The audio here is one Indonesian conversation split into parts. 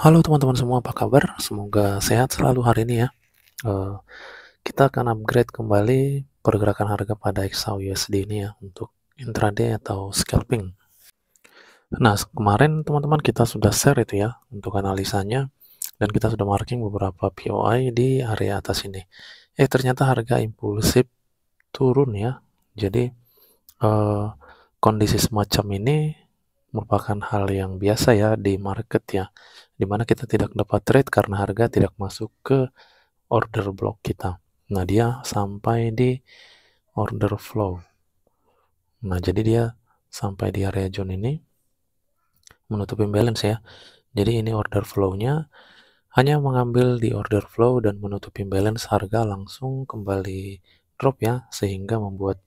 Halo teman-teman semua, apa kabar? Semoga sehat selalu hari ini ya. Uh, kita akan upgrade kembali pergerakan harga pada XAU USD ini ya untuk intraday atau scalping. Nah, kemarin teman-teman kita sudah share itu ya untuk analisanya dan kita sudah marking beberapa POI di area atas ini. Eh ternyata harga impulsif turun ya. Jadi uh, kondisi semacam ini merupakan hal yang biasa ya di market ya, dimana kita tidak dapat trade karena harga tidak masuk ke order block kita. Nah dia sampai di order flow. Nah jadi dia sampai di area zone ini menutup imbalance ya. Jadi ini order flow-nya hanya mengambil di order flow dan menutup imbalance harga langsung kembali drop ya sehingga membuat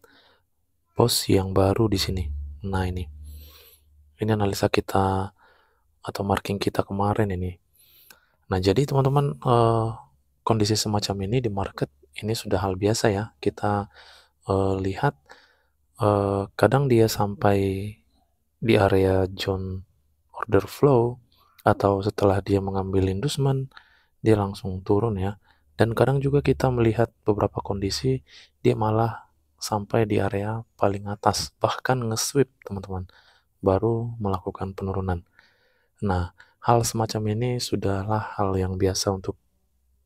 pos yang baru di sini. Nah ini ini analisa kita atau marking kita kemarin ini nah jadi teman-teman uh, kondisi semacam ini di market ini sudah hal biasa ya kita uh, lihat uh, kadang dia sampai di area zone order flow atau setelah dia mengambil inducement dia langsung turun ya dan kadang juga kita melihat beberapa kondisi dia malah sampai di area paling atas bahkan nge-sweep teman-teman baru melakukan penurunan. Nah, hal semacam ini sudahlah hal yang biasa untuk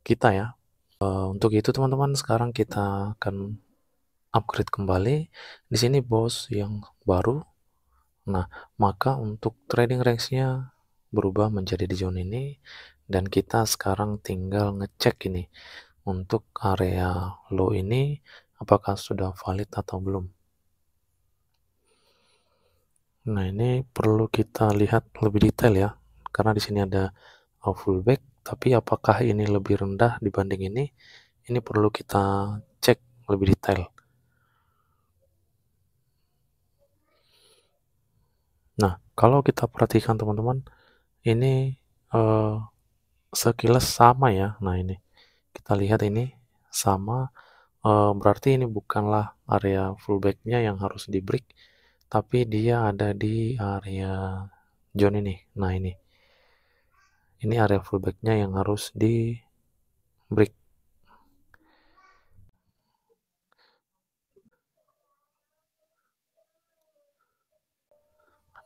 kita ya. Uh, untuk itu teman-teman sekarang kita akan upgrade kembali. Di sini bos yang baru. Nah, maka untuk trading range-nya berubah menjadi di zone ini dan kita sekarang tinggal ngecek ini untuk area low ini apakah sudah valid atau belum. Nah, ini perlu kita lihat lebih detail ya, karena di sini ada fullback, tapi apakah ini lebih rendah dibanding ini? Ini perlu kita cek lebih detail. Nah, kalau kita perhatikan teman-teman, ini eh, sekilas sama ya. Nah, ini kita lihat ini sama, eh, berarti ini bukanlah area fullbacknya yang harus di break, tapi dia ada di area John ini nah ini ini area fullbacknya yang harus di break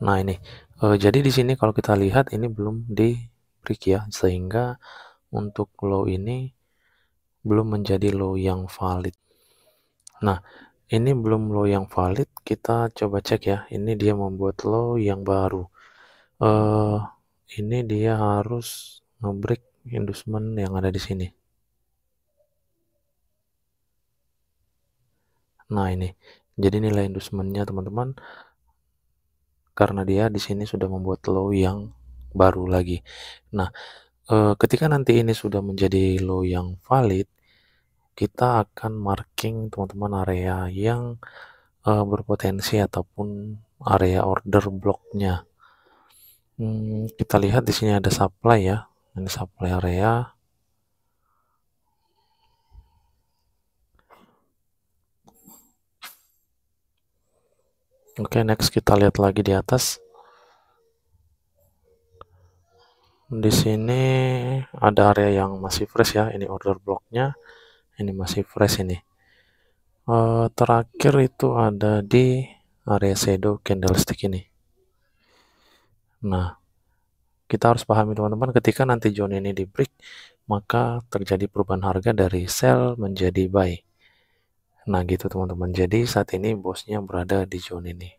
Nah ini, e, jadi di sini kalau kita lihat ini belum di break ya, sehingga untuk low ini belum menjadi low yang valid. Nah, ini belum low yang valid kita coba cek ya ini dia membuat low yang baru uh, ini dia harus ngebreak inducement yang ada di sini nah ini jadi nilai inducementnya teman-teman karena dia di sini sudah membuat low yang baru lagi nah eh, ketika nanti ini sudah menjadi low yang valid kita akan marking teman-teman area yang uh, berpotensi ataupun area order blocknya Hmm, kita lihat di sini ada supply ya, ini supply area. Oke, okay, next kita lihat lagi di atas. Di sini ada area yang masih fresh ya, ini order blocknya ini masih fresh ini uh, terakhir itu ada di area shadow candlestick ini nah kita harus pahami teman-teman ketika nanti zone ini di break maka terjadi perubahan harga dari sell menjadi buy nah gitu teman-teman jadi saat ini bosnya berada di zone ini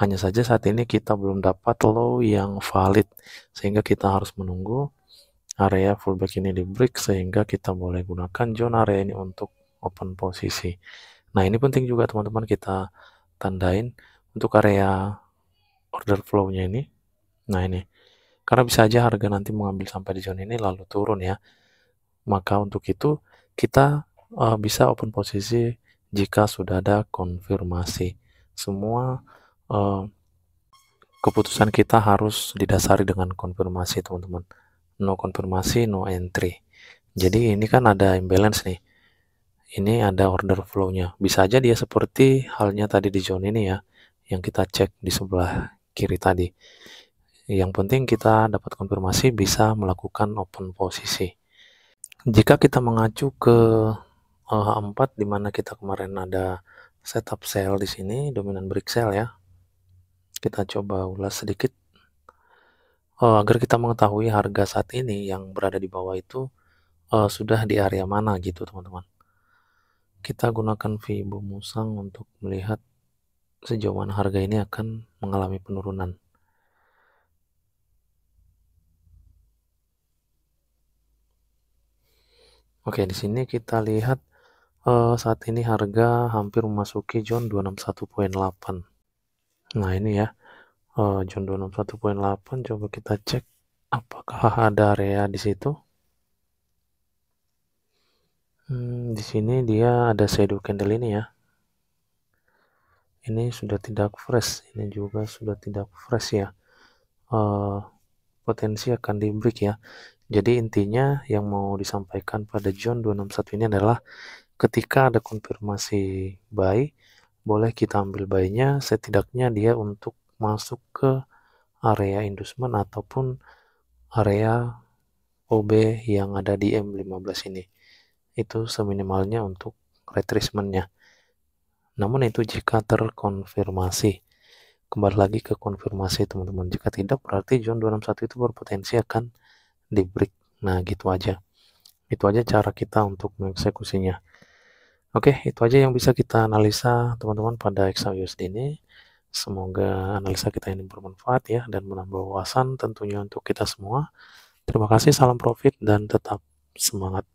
hanya saja saat ini kita belum dapat low yang valid sehingga kita harus menunggu area fullback ini di break sehingga kita boleh gunakan zone area ini untuk open posisi. Nah, ini penting juga teman-teman kita tandain untuk area order flow-nya ini. Nah, ini. Karena bisa aja harga nanti mengambil sampai di zone ini lalu turun ya. Maka untuk itu kita uh, bisa open posisi jika sudah ada konfirmasi. Semua uh, keputusan kita harus didasari dengan konfirmasi, teman-teman no konfirmasi no entry jadi ini kan ada imbalance nih ini ada order flow-nya bisa aja dia seperti halnya tadi di zone ini ya yang kita cek di sebelah kiri tadi yang penting kita dapat konfirmasi bisa melakukan open posisi jika kita mengacu ke H4 eh, di mana kita kemarin ada setup sell di sini dominan break sell ya kita coba ulas sedikit uh, agar kita mengetahui harga saat ini yang berada di bawah itu, uh, sudah di area mana gitu teman-teman. Kita gunakan fibo Musang untuk melihat sejauh mana harga ini akan mengalami penurunan. Oke, di sini kita lihat, Uh, saat ini harga hampir memasuki zone 261.8. Nah, ini ya. Oh, John 261.8 coba kita cek apakah ada area di situ hmm, di sini dia ada shadow candle ini ya ini sudah tidak fresh ini juga sudah tidak fresh ya uh, potensi akan di break ya jadi intinya yang mau disampaikan pada John 261 ini adalah ketika ada konfirmasi buy boleh kita ambil buy-nya setidaknya dia untuk masuk ke area inducement ataupun area OB yang ada di M15 ini. Itu seminimalnya untuk retracementnya. Namun itu jika terkonfirmasi. Kembali lagi ke konfirmasi teman-teman. Jika tidak berarti John 261 itu berpotensi akan di break. Nah gitu aja. Itu aja cara kita untuk mengeksekusinya. Oke, itu aja yang bisa kita analisa teman-teman pada XAUSD ini. Semoga analisa kita ini bermanfaat ya dan menambah wawasan tentunya untuk kita semua. Terima kasih, salam profit dan tetap semangat.